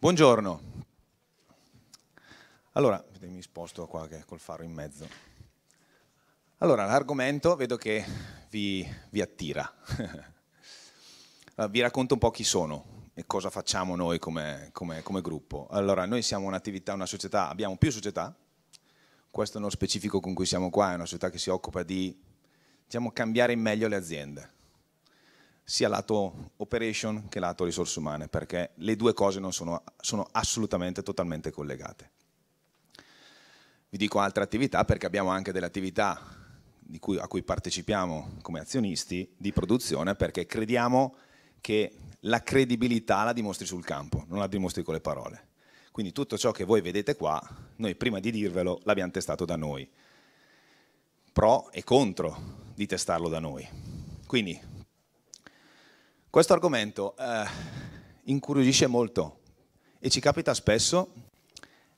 Buongiorno. Allora, mi sposto qua che col faro in mezzo. Allora, l'argomento vedo che vi, vi attira. vi racconto un po' chi sono e cosa facciamo noi come, come, come gruppo. Allora, noi siamo un'attività, una società, abbiamo più società. Questo nello specifico con cui siamo qua è una società che si occupa di diciamo, cambiare in meglio le aziende sia lato operation che lato risorse umane, perché le due cose sono, sono assolutamente totalmente collegate. Vi dico altre attività perché abbiamo anche delle attività cui, a cui partecipiamo come azionisti di produzione perché crediamo che la credibilità la dimostri sul campo, non la dimostri con le parole. Quindi tutto ciò che voi vedete qua, noi prima di dirvelo l'abbiamo testato da noi. Pro e contro di testarlo da noi. Quindi questo argomento eh, incuriosisce molto e ci capita spesso,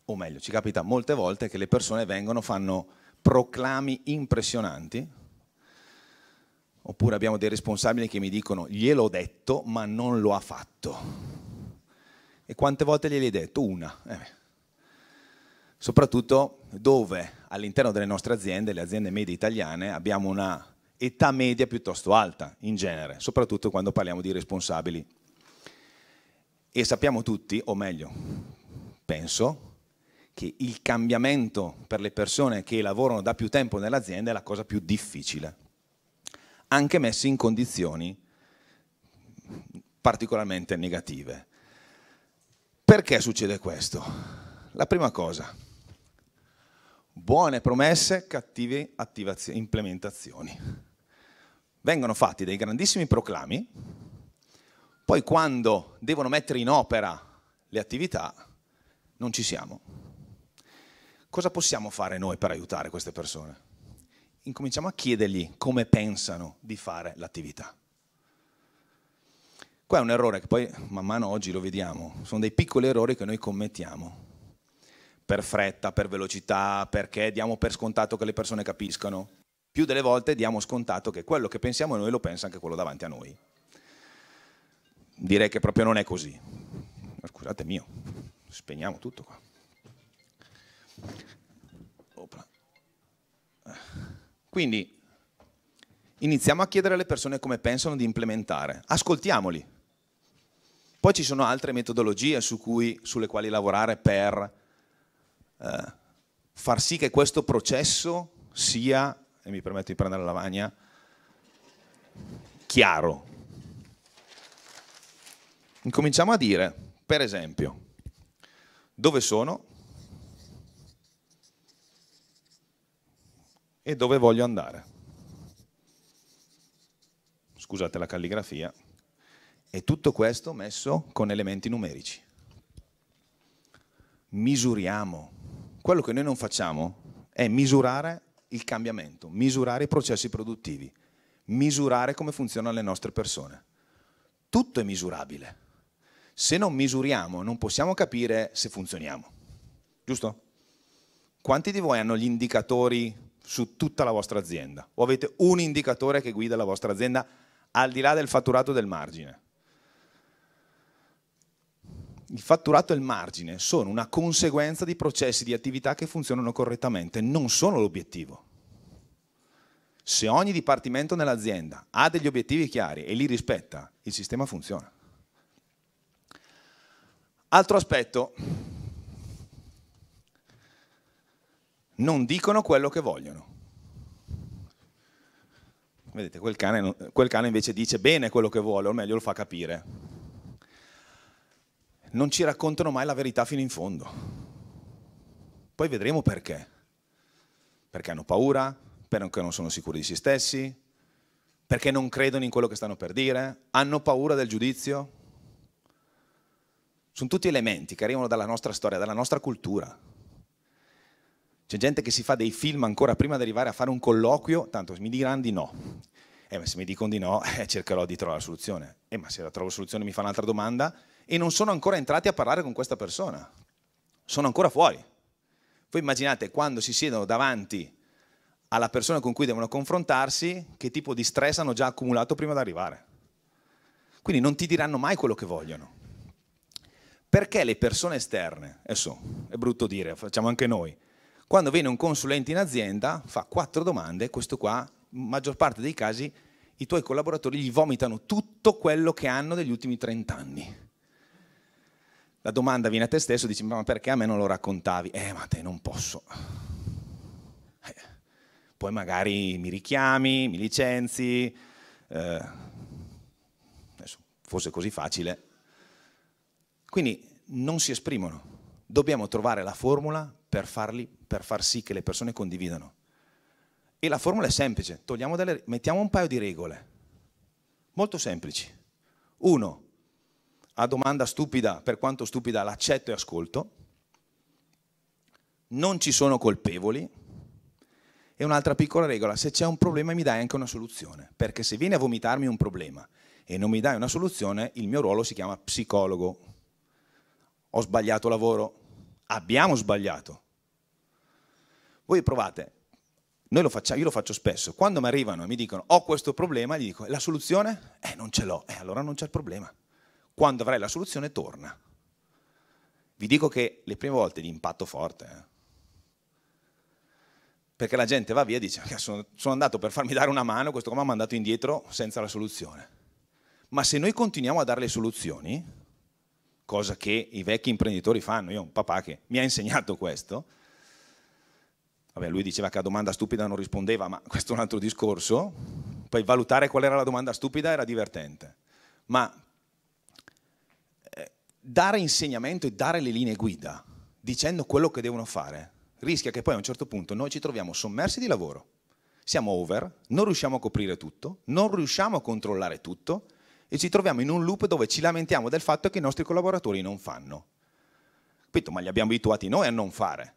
o meglio, ci capita molte volte che le persone vengono, fanno proclami impressionanti, oppure abbiamo dei responsabili che mi dicono gliel'ho detto ma non lo ha fatto. E quante volte gliel'hai detto? Una. Eh. Soprattutto dove all'interno delle nostre aziende, le aziende medie italiane, abbiamo una età media piuttosto alta in genere, soprattutto quando parliamo di responsabili. E sappiamo tutti, o meglio, penso, che il cambiamento per le persone che lavorano da più tempo nell'azienda è la cosa più difficile, anche messi in condizioni particolarmente negative. Perché succede questo? La prima cosa, buone promesse, cattive implementazioni vengono fatti dei grandissimi proclami, poi quando devono mettere in opera le attività non ci siamo. Cosa possiamo fare noi per aiutare queste persone? Incominciamo a chiedergli come pensano di fare l'attività. Qua è un errore che poi man mano oggi lo vediamo, sono dei piccoli errori che noi commettiamo per fretta, per velocità, perché diamo per scontato che le persone capiscano più delle volte diamo scontato che quello che pensiamo noi lo pensa anche quello davanti a noi. Direi che proprio non è così. Scusate mio, spegniamo tutto qua. Quindi iniziamo a chiedere alle persone come pensano di implementare, ascoltiamoli. Poi ci sono altre metodologie su cui, sulle quali lavorare per eh, far sì che questo processo sia e mi permetto di prendere la lavagna, chiaro. Incominciamo a dire, per esempio, dove sono e dove voglio andare. Scusate la calligrafia. E tutto questo messo con elementi numerici. Misuriamo. Quello che noi non facciamo è misurare il cambiamento, misurare i processi produttivi, misurare come funzionano le nostre persone. Tutto è misurabile. Se non misuriamo non possiamo capire se funzioniamo. Giusto? Quanti di voi hanno gli indicatori su tutta la vostra azienda? O avete un indicatore che guida la vostra azienda al di là del fatturato del margine? il fatturato e il margine sono una conseguenza di processi di attività che funzionano correttamente, non sono l'obiettivo. Se ogni dipartimento nell'azienda ha degli obiettivi chiari e li rispetta, il sistema funziona. Altro aspetto, non dicono quello che vogliono. Vedete, quel cane, quel cane invece dice bene quello che vuole, o meglio lo fa capire non ci raccontano mai la verità fino in fondo. Poi vedremo perché. Perché hanno paura, perché non sono sicuri di se stessi, perché non credono in quello che stanno per dire, hanno paura del giudizio. Sono tutti elementi che arrivano dalla nostra storia, dalla nostra cultura. C'è gente che si fa dei film ancora prima di arrivare a fare un colloquio, tanto mi diranno di no. Eh, ma se mi dicono di no, eh, cercherò di trovare la soluzione. Eh, ma se la trovo la soluzione mi fa un'altra domanda, e non sono ancora entrati a parlare con questa persona, sono ancora fuori. Voi immaginate quando si siedono davanti alla persona con cui devono confrontarsi che tipo di stress hanno già accumulato prima di arrivare. Quindi non ti diranno mai quello che vogliono. Perché le persone esterne, adesso è brutto dire, facciamo anche noi, quando viene un consulente in azienda fa quattro domande, questo qua, maggior parte dei casi, i tuoi collaboratori gli vomitano tutto quello che hanno degli ultimi 30 anni la domanda viene a te stesso, dici ma perché a me non lo raccontavi? Eh ma te non posso. Eh, poi magari mi richiami, mi licenzi, eh, adesso, così facile. Quindi non si esprimono. Dobbiamo trovare la formula per, farli, per far sì che le persone condividano. E la formula è semplice, delle, mettiamo un paio di regole, molto semplici. Uno, a domanda stupida, per quanto stupida, l'accetto e ascolto, non ci sono colpevoli, e un'altra piccola regola, se c'è un problema mi dai anche una soluzione, perché se vieni a vomitarmi un problema e non mi dai una soluzione, il mio ruolo si chiama psicologo. Ho sbagliato lavoro, abbiamo sbagliato. Voi provate, lo facciamo, io lo faccio spesso, quando mi arrivano e mi dicono ho questo problema, gli dico la soluzione? Eh non ce l'ho, eh allora non c'è il problema. Quando avrai la soluzione torna. Vi dico che le prime volte di impatto forte, eh? perché la gente va via e dice sono, andato per farmi dare una mano, questo qua mi ha mandato indietro senza la soluzione. Ma se noi continuiamo a dare le soluzioni, cosa che i vecchi imprenditori fanno, io ho un papà che mi ha insegnato questo, vabbè lui diceva che a domanda stupida non rispondeva, ma questo è un altro discorso, poi valutare qual era la domanda stupida era divertente, ma dare insegnamento e dare le linee guida, dicendo quello che devono fare, rischia che poi a un certo punto noi ci troviamo sommersi di lavoro. Siamo over, non riusciamo a coprire tutto, non riusciamo a controllare tutto e ci troviamo in un loop dove ci lamentiamo del fatto che i nostri collaboratori non fanno. Capito? Ma li abbiamo abituati noi a non fare.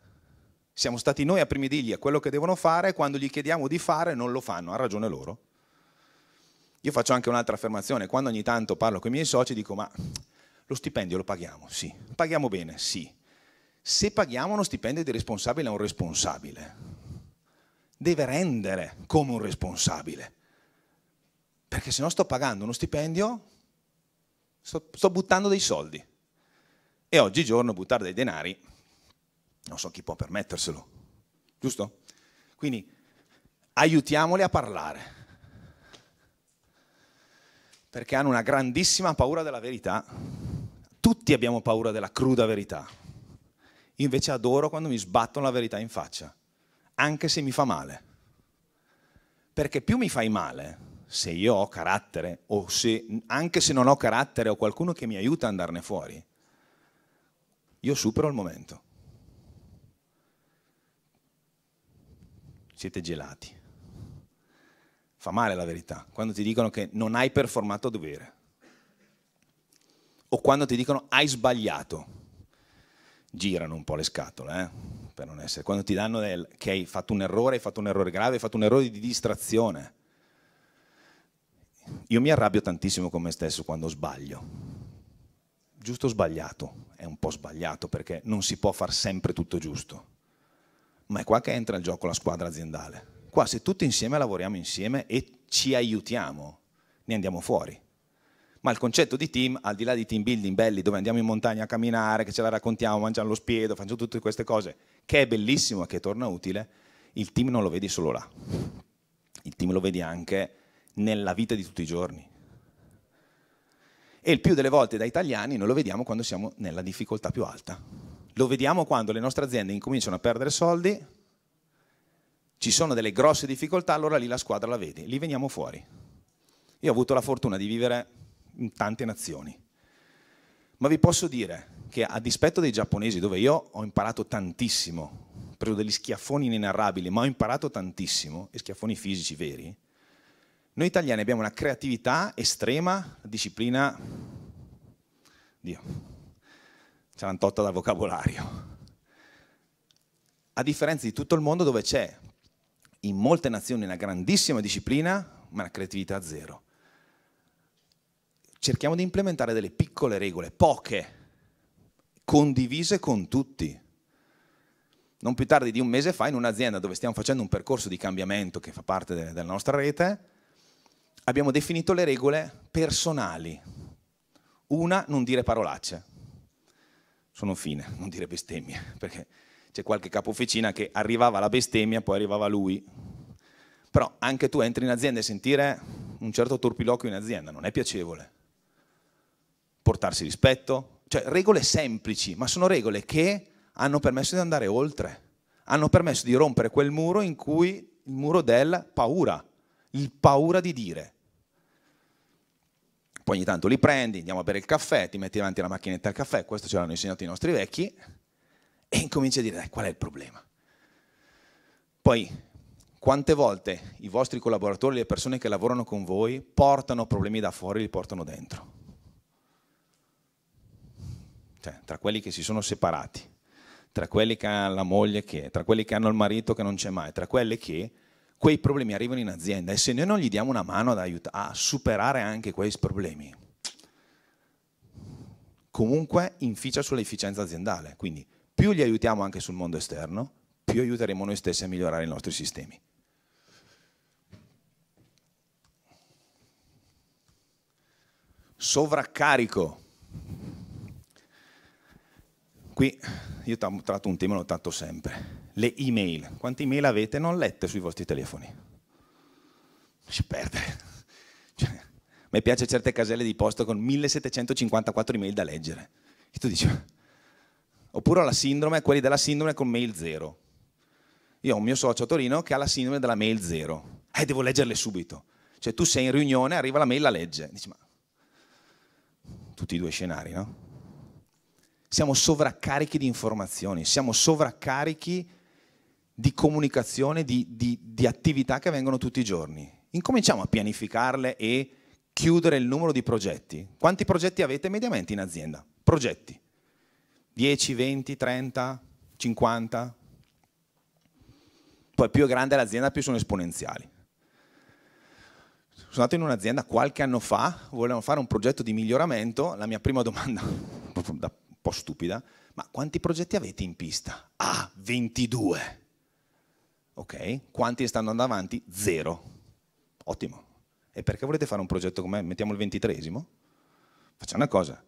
Siamo stati noi a primidirgli a quello che devono fare e quando gli chiediamo di fare non lo fanno, ha ragione loro. Io faccio anche un'altra affermazione, quando ogni tanto parlo con i miei soci dico ma lo stipendio lo paghiamo? Sì. Paghiamo bene? Sì. Se paghiamo uno stipendio di responsabile a un responsabile, deve rendere come un responsabile. Perché se no sto pagando uno stipendio, sto, sto buttando dei soldi. E oggigiorno buttare dei denari, non so chi può permetterselo. Giusto? Quindi aiutiamoli a parlare. Perché hanno una grandissima paura della verità tutti abbiamo paura della cruda verità. Io invece adoro quando mi sbattono la verità in faccia, anche se mi fa male. Perché più mi fai male, se io ho carattere, o se, anche se non ho carattere, ho qualcuno che mi aiuta a andarne fuori, io supero il momento. Siete gelati. Fa male la verità quando ti dicono che non hai performato a dovere o quando ti dicono hai sbagliato. Girano un po' le scatole, eh? per non essere. Quando ti danno del, che hai fatto un errore, hai fatto un errore grave, hai fatto un errore di distrazione. Io mi arrabbio tantissimo con me stesso quando sbaglio. Giusto o sbagliato? È un po' sbagliato perché non si può far sempre tutto giusto. Ma è qua che entra il gioco la squadra aziendale. Qua se tutti insieme lavoriamo insieme e ci aiutiamo, ne andiamo fuori ma il concetto di team, al di là di team building belli, dove andiamo in montagna a camminare, che ce la raccontiamo, mangiamo lo spiedo, facciamo tutte queste cose, che è bellissimo e che torna utile, il team non lo vedi solo là. Il team lo vedi anche nella vita di tutti i giorni. E il più delle volte da italiani noi lo vediamo quando siamo nella difficoltà più alta. Lo vediamo quando le nostre aziende incominciano a perdere soldi, ci sono delle grosse difficoltà, allora lì la squadra la vedi, lì veniamo fuori. Io ho avuto la fortuna di vivere in tante nazioni. Ma vi posso dire che a dispetto dei giapponesi, dove io ho imparato tantissimo, ho preso degli schiaffoni inenarrabili, ma ho imparato tantissimo, e schiaffoni fisici veri, noi italiani abbiamo una creatività estrema, disciplina... Dio, ce l'hanno tolta dal vocabolario. A differenza di tutto il mondo dove c'è in molte nazioni una grandissima disciplina, ma la creatività zero cerchiamo di implementare delle piccole regole, poche, condivise con tutti. Non più tardi di un mese fa, in un'azienda dove stiamo facendo un percorso di cambiamento che fa parte de- della nostra rete, abbiamo definito le regole personali. Una, non dire parolacce. Sono fine, non dire bestemmie, perché c'è qualche capo officina che arrivava la bestemmia, poi arrivava lui. Però anche tu entri in azienda e sentire un certo torpiloquio in azienda non è piacevole portarsi rispetto, cioè regole semplici, ma sono regole che hanno permesso di andare oltre, hanno permesso di rompere quel muro in cui il muro del paura, il paura di dire. Poi ogni tanto li prendi, andiamo a bere il caffè, ti metti davanti alla macchinetta al caffè, questo ce l'hanno insegnato i nostri vecchi, e incominci a dire eh, qual è il problema. Poi, quante volte i vostri collaboratori, le persone che lavorano con voi, portano problemi da fuori e li portano dentro? cioè, tra quelli che si sono separati, tra quelli che hanno la moglie che, tra quelli che hanno il marito che non c'è mai, tra quelli che quei problemi arrivano in azienda e se noi non gli diamo una mano ad aiutare a superare anche questi problemi, comunque inficia sull'efficienza aziendale. Quindi più li aiutiamo anche sul mondo esterno, più aiuteremo noi stessi a migliorare i nostri sistemi. Sovraccarico. Qui io tratto un tema, lo tratto sempre. Le email. Quante email avete non lette sui vostri telefoni? Si perde. Cioè, a me piace certe caselle di posta con 1754 email da leggere. E tu dici... Oppure la sindrome, quelli della sindrome con mail zero. Io ho un mio socio a Torino che ha la sindrome della mail zero. Eh, devo leggerle subito. Cioè tu sei in riunione, arriva la mail, la legge. Dici, ma... Tutti i due scenari, no? Siamo sovraccarichi di informazioni, siamo sovraccarichi di comunicazione, di, di, di attività che avvengono tutti i giorni. Incominciamo a pianificarle e chiudere il numero di progetti. Quanti progetti avete mediamente in azienda? Progetti. 10, 20, 30, 50. Poi più è grande l'azienda, più sono esponenziali. Sono andato in un'azienda qualche anno fa, volevano fare un progetto di miglioramento, la mia prima domanda da po' stupida, ma quanti progetti avete in pista? Ah, 22. Ok, quanti stanno andando avanti? Zero. Ottimo. E perché volete fare un progetto come me? Mettiamo il ventitresimo? Facciamo una cosa.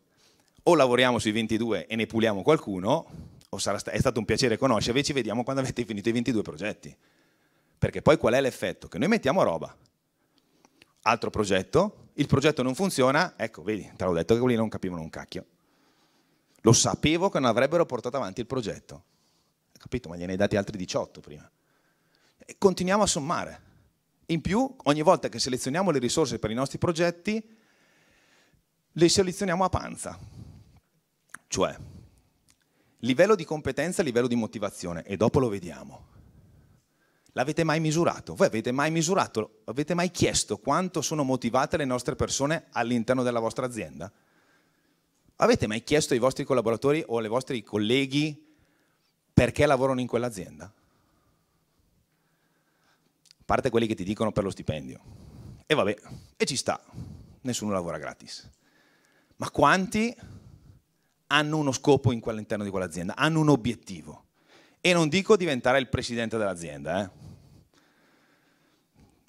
O lavoriamo sui 22 e ne puliamo qualcuno, o sta è stato un piacere conoscervi, ci vediamo quando avete finito i 22 progetti. Perché poi qual è l'effetto? Che noi mettiamo roba. Altro progetto, il progetto non funziona, ecco, vedi, te l'ho detto che quelli non capivano un cacchio. Lo sapevo che non avrebbero portato avanti il progetto. Capito? Ma gliene hai dati altri 18 prima. E continuiamo a sommare. In più, ogni volta che selezioniamo le risorse per i nostri progetti, le selezioniamo a panza. Cioè, livello di competenza, livello di motivazione, e dopo lo vediamo. L'avete mai misurato? Voi avete mai misurato, avete mai chiesto quanto sono motivate le nostre persone all'interno della vostra azienda? Avete mai chiesto ai vostri collaboratori o ai vostri colleghi perché lavorano in quell'azienda? A parte quelli che ti dicono per lo stipendio. E vabbè, e ci sta, nessuno lavora gratis. Ma quanti hanno uno scopo all'interno di quell'azienda, hanno un obiettivo? E non dico diventare il presidente dell'azienda, eh?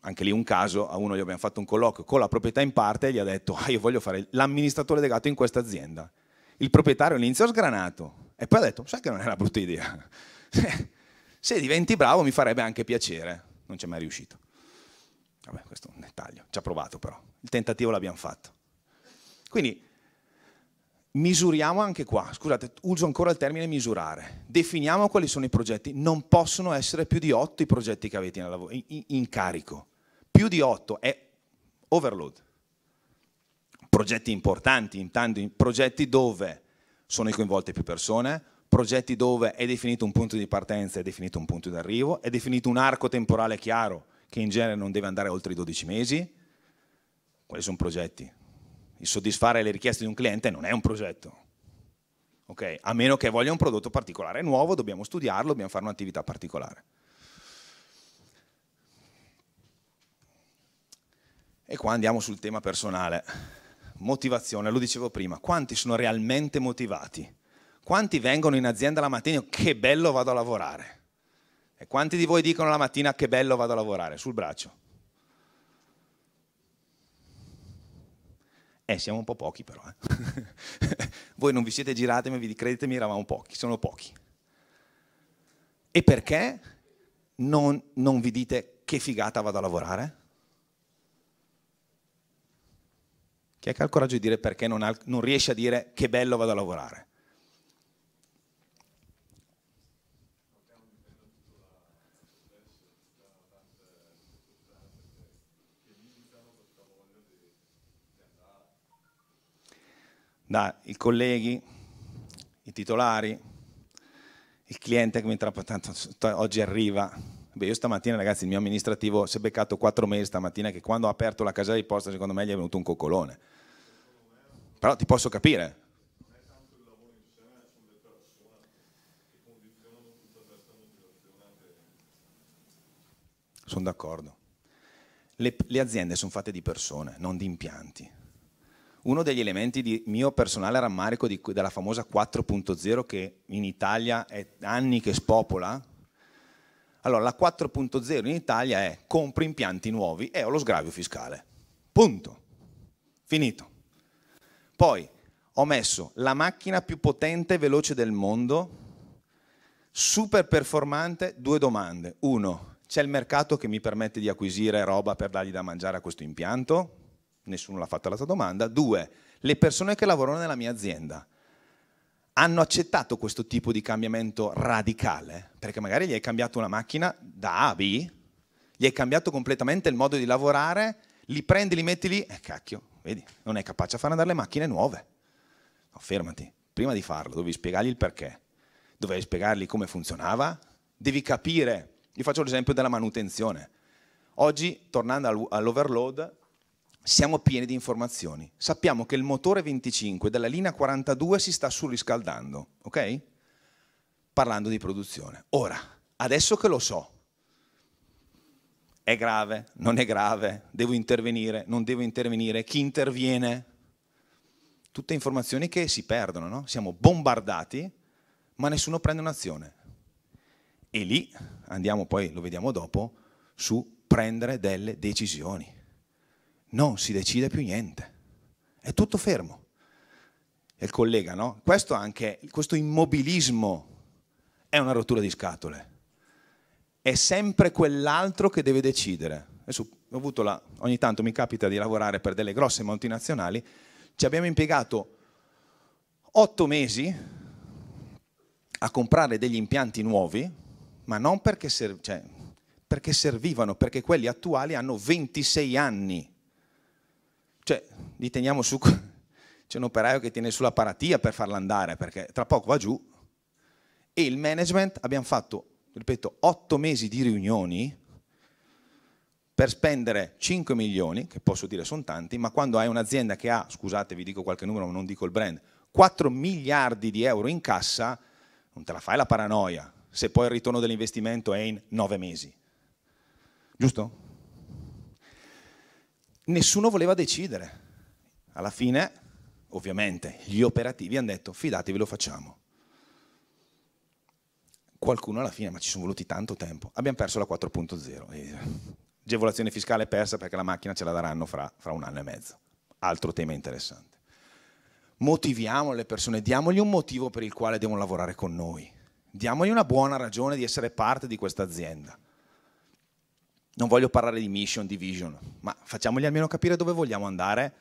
anche lì un caso, a uno gli abbiamo fatto un colloquio con la proprietà in parte e gli ha detto ah, io voglio fare l'amministratore legato in questa azienda. Il proprietario all'inizio ha sgranato e poi ha detto sai che non è una brutta idea, se diventi bravo mi farebbe anche piacere, non c'è mai riuscito. Vabbè, questo è un dettaglio, ci ha provato però, il tentativo l'abbiamo fatto. Quindi misuriamo anche qua, scusate, uso ancora il termine misurare, definiamo quali sono i progetti, non possono essere più di 8 i progetti che avete in, in, in carico, più di 8 è overload, progetti importanti, intanto progetti dove sono coinvolte più persone, progetti dove è definito un punto di partenza, è definito un punto di arrivo, è definito un arco temporale chiaro che in genere non deve andare oltre i 12 mesi, quali sono progetti? il soddisfare le richieste di un cliente non è un progetto. Ok? A meno che voglia un prodotto particolare nuovo, dobbiamo studiarlo, dobbiamo fare un'attività particolare. E qua andiamo sul tema personale. Motivazione, lo dicevo prima, quanti sono realmente motivati? Quanti vengono in azienda la mattina che bello vado a lavorare? E quanti di voi dicono la mattina che bello vado a lavorare? Sul braccio. Eh, siamo un po' pochi però. Eh. Voi non vi siete girati, ma vi credetemi, eravamo pochi, sono pochi. E perché non, non vi dite che figata vado a lavorare? Chi è che ha il coraggio di dire perché non, ha, non riesce a dire che bello vado a lavorare? dai colleghi, i titolari, il cliente che mi trappa tanto oggi arriva. Beh, io stamattina, ragazzi, il mio amministrativo si è beccato quattro mesi stamattina che quando ha aperto la casella di posta, secondo me gli è venuto un coccolone. Però ti posso capire. Sono d'accordo. Le, le aziende sono fatte di persone, non di impianti uno degli elementi di mio personale rammarico di, della famosa 4.0 che in Italia è anni che spopola. Allora, la 4.0 in Italia è compri impianti nuovi e ho lo sgravio fiscale. Punto. Finito. Poi ho messo la macchina più potente e veloce del mondo, super performante, due domande. Uno, c'è il mercato che mi permette di acquisire roba per dargli da mangiare a questo impianto? nessuno l'ha fatta la sua domanda. Due, le persone che lavorano nella mia azienda hanno accettato questo tipo di cambiamento radicale, perché magari gli hai cambiato una macchina da A a B, gli hai cambiato completamente il modo di lavorare, li prendi, li metti lì, e eh, cacchio, vedi, non è capace a far andare le macchine nuove. No, fermati, prima di farlo dovevi spiegargli il perché, dovevi spiegargli come funzionava, devi capire, vi faccio l'esempio della manutenzione. Oggi, tornando all'overload, siamo pieni di informazioni. Sappiamo che il motore 25 della linea 42 si sta surriscaldando, ok? Parlando di produzione. Ora, adesso che lo so, è grave, non è grave, devo intervenire, non devo intervenire, chi interviene? Tutte informazioni che si perdono, no? Siamo bombardati, ma nessuno prende un'azione. E lì andiamo poi, lo vediamo dopo, su prendere delle decisioni non si decide più niente, è tutto fermo. E il collega, no? Questo, anche, questo immobilismo è una rottura di scatole. È sempre quell'altro che deve decidere. Adesso, la, ogni tanto mi capita di lavorare per delle grosse multinazionali, ci abbiamo impiegato otto mesi a comprare degli impianti nuovi, ma non perché, serv- cioè, perché servivano, perché quelli attuali hanno 26 anni cioè, li teniamo su, c'è un operaio che tiene sulla paratia per farla andare, perché tra poco va giù. E il management abbiamo fatto, ripeto, otto mesi di riunioni per spendere 5 milioni, che posso dire sono tanti, ma quando hai un'azienda che ha, scusate vi dico qualche numero, ma non dico il brand, 4 miliardi di euro in cassa, non te la fai la paranoia, se poi il ritorno dell'investimento è in 9 mesi. Giusto? nessuno voleva decidere. Alla fine, ovviamente, gli operativi hanno detto fidatevi, lo facciamo. Qualcuno alla fine, ma ci sono voluti tanto tempo, abbiamo perso la 4.0. Agevolazione fiscale persa perché la macchina ce la daranno fra, fra un anno e mezzo. Altro tema interessante. Motiviamo le persone, diamogli un motivo per il quale devono lavorare con noi. Diamogli una buona ragione di essere parte di questa azienda non voglio parlare di mission, di vision, ma facciamogli almeno capire dove vogliamo andare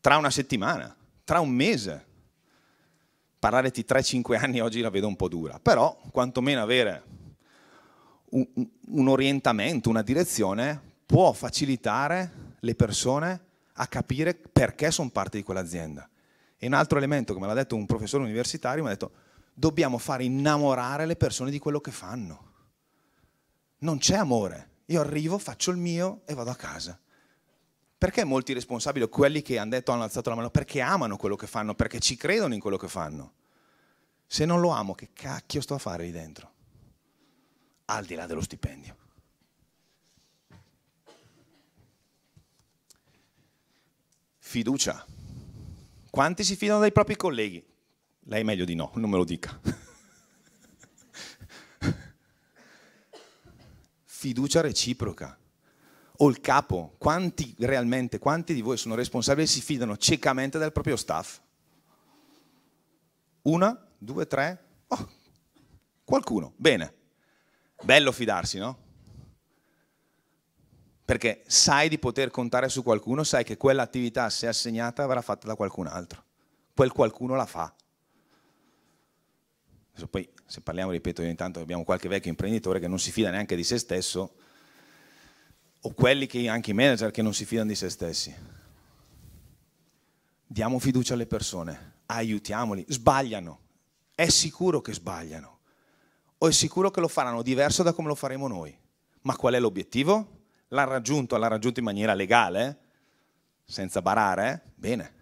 tra una settimana, tra un mese. Parlare di 3-5 anni oggi la vedo un po' dura, però quantomeno avere un, un orientamento, una direzione può facilitare le persone a capire perché sono parte di quell'azienda. E un altro elemento come l'ha detto un professore universitario, mi ha detto dobbiamo far innamorare le persone di quello che fanno. Non c'è amore, io arrivo, faccio il mio e vado a casa. Perché molti responsabili, o quelli che hanno detto hanno alzato la mano, perché amano quello che fanno, perché ci credono in quello che fanno. Se non lo amo, che cacchio sto a fare lì dentro? Al di là dello stipendio. Fiducia. Quanti si fidano dai propri colleghi? Lei meglio di no, non me lo dica. fiducia reciproca. O il capo, quanti realmente, quanti di voi sono responsabili e si fidano ciecamente del proprio staff? Una, due, tre, oh, qualcuno, bene. Bello fidarsi, no? Perché sai di poter contare su qualcuno, sai che quell'attività se assegnata verrà fatta da qualcun altro. Quel qualcuno la fa poi se parliamo, ripeto, ogni tanto abbiamo qualche vecchio imprenditore che non si fida neanche di se stesso, o quelli che, anche i manager che non si fidano di se stessi. Diamo fiducia alle persone, aiutiamoli, sbagliano, è sicuro che sbagliano, o è sicuro che lo faranno diverso da come lo faremo noi. Ma qual è l'obiettivo? L'ha raggiunto, l'ha raggiunto in maniera legale, senza barare, bene,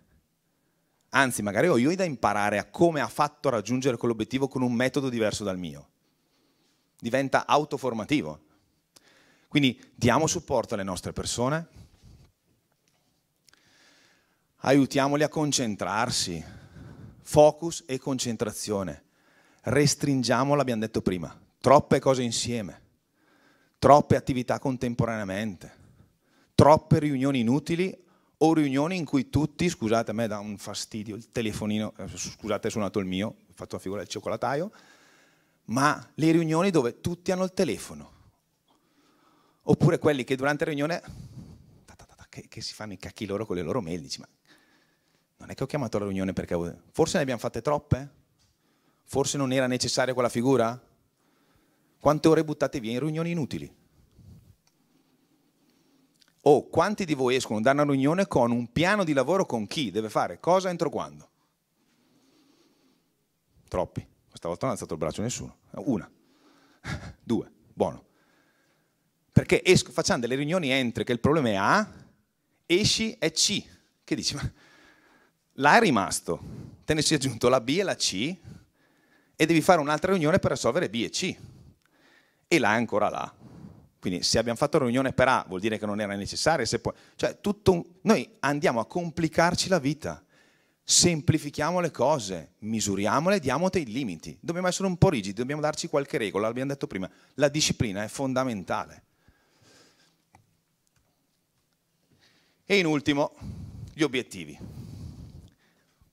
Anzi, magari ho io da imparare a come ha fatto a raggiungere quell'obiettivo con un metodo diverso dal mio. Diventa autoformativo. Quindi diamo supporto alle nostre persone, aiutiamoli a concentrarsi, focus e concentrazione. Restringiamo, l'abbiamo detto prima, troppe cose insieme, troppe attività contemporaneamente, troppe riunioni inutili o riunioni in cui tutti, scusate a me dà un fastidio, il telefonino, eh, scusate è suonato il mio, ho fatto la figura del cioccolataio, ma le riunioni dove tutti hanno il telefono, oppure quelli che durante la riunione ta ta ta, che, che, si fanno i cacchi loro con le loro mail, dici ma non è che ho chiamato la riunione perché forse ne abbiamo fatte troppe? Forse non era necessaria quella figura? Quante ore buttate via in riunioni inutili? O oh, quanti di voi escono da una riunione con un piano di lavoro con chi deve fare cosa entro quando? Troppi. Questa volta non ha alzato il braccio nessuno. Una. Due. Buono. Perché esco, facciamo delle riunioni entro che il problema è A, esci è C. Che dici? Ma l'A è rimasto, te ne sei aggiunto la B e la C e devi fare un'altra riunione per risolvere B e C. E l'A è ancora là. Quindi se abbiamo fatto riunione per A vuol dire che non era necessaria, cioè un... noi andiamo a complicarci la vita, semplifichiamo le cose, misuriamole, diamo dei limiti, dobbiamo essere un po' rigidi, dobbiamo darci qualche regola, l'abbiamo detto prima, la disciplina è fondamentale. E in ultimo, gli obiettivi.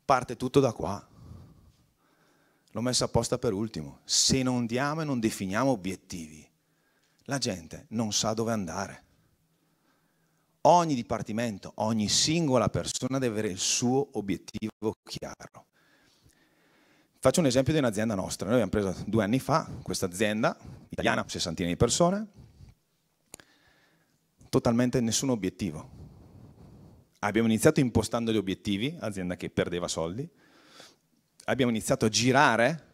Parte tutto da qua. L'ho messa apposta per ultimo. Se non diamo e non definiamo obiettivi, la gente non sa dove andare. Ogni dipartimento, ogni singola persona deve avere il suo obiettivo chiaro. Faccio un esempio di un'azienda nostra. Noi abbiamo preso due anni fa questa azienda italiana, sessantina di persone, totalmente nessun obiettivo. Abbiamo iniziato impostando gli obiettivi, azienda che perdeva soldi. Abbiamo iniziato a girare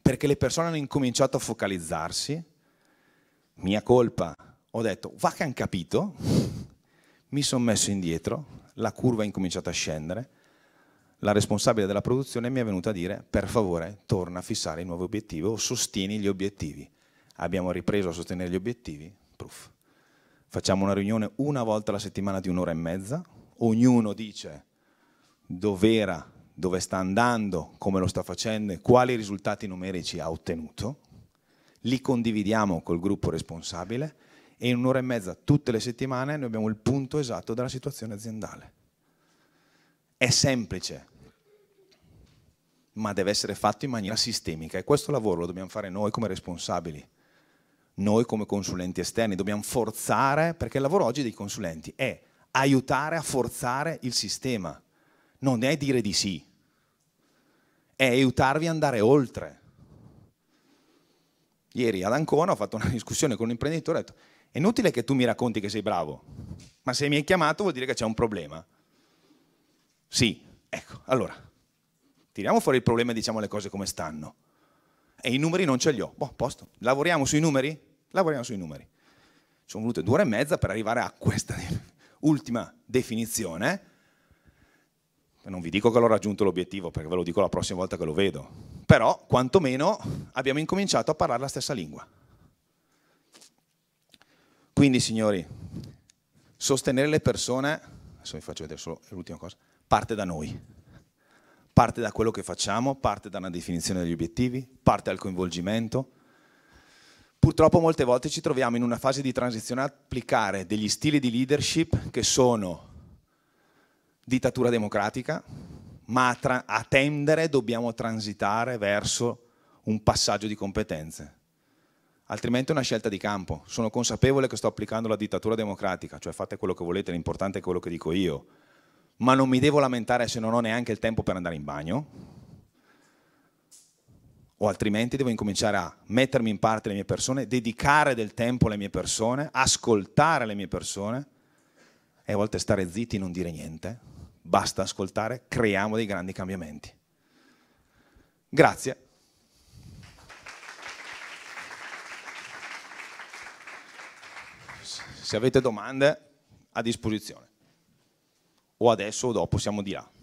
perché le persone hanno incominciato a focalizzarsi mia colpa, ho detto, va che han capito, mi sono messo indietro, la curva è incominciata a scendere, la responsabile della produzione mi è venuta a dire, per favore, torna a fissare i nuovi obiettivi o sostieni gli obiettivi. Abbiamo ripreso a sostenere gli obiettivi, proof. Facciamo una riunione una volta alla settimana di un'ora e mezza, ognuno dice dove era, dove sta andando, come lo sta facendo e quali risultati numerici ha ottenuto li condividiamo col gruppo responsabile e in un'ora e mezza tutte le settimane noi abbiamo il punto esatto della situazione aziendale. È semplice, ma deve essere fatto in maniera sistemica e questo lavoro lo dobbiamo fare noi come responsabili, noi come consulenti esterni, dobbiamo forzare, perché il lavoro oggi dei consulenti è aiutare a forzare il sistema, non è dire di sì, è aiutarvi ad andare oltre. Ieri ad Ancona ho fatto una discussione con un imprenditore e ho detto è inutile che tu mi racconti che sei bravo, ma se mi hai chiamato vuol dire che c'è un problema. Sì, ecco, allora, tiriamo fuori il problema e diciamo le cose come stanno. E i numeri non ce li ho. Boh, posto. Lavoriamo sui numeri? Lavoriamo sui numeri. Ci sono volute due ore e mezza per arrivare a questa ultima definizione non vi dico che l'ho raggiunto l'obiettivo, perché ve lo dico la prossima volta che lo vedo, però quantomeno abbiamo incominciato a parlare la stessa lingua. Quindi, signori, sostenere le persone, adesso vi faccio vedere solo l'ultima cosa, parte da noi, parte da quello che facciamo, parte da una definizione degli obiettivi, parte dal coinvolgimento. Purtroppo molte volte ci troviamo in una fase di transizione a applicare degli stili di leadership che sono dittatura democratica, ma a, tra- a tendere dobbiamo transitare verso un passaggio di competenze. Altrimenti è una scelta di campo. Sono consapevole che sto applicando la dittatura democratica, cioè fate quello che volete, l'importante è quello che dico io. Ma non mi devo lamentare se non ho neanche il tempo per andare in bagno. O altrimenti devo incominciare a mettermi in parte le mie persone, dedicare del tempo alle mie persone, ascoltare le mie persone e a volte stare zitti e non dire niente basta ascoltare, creiamo dei grandi cambiamenti. Grazie. Se avete domande, a disposizione. O adesso o dopo, siamo di là.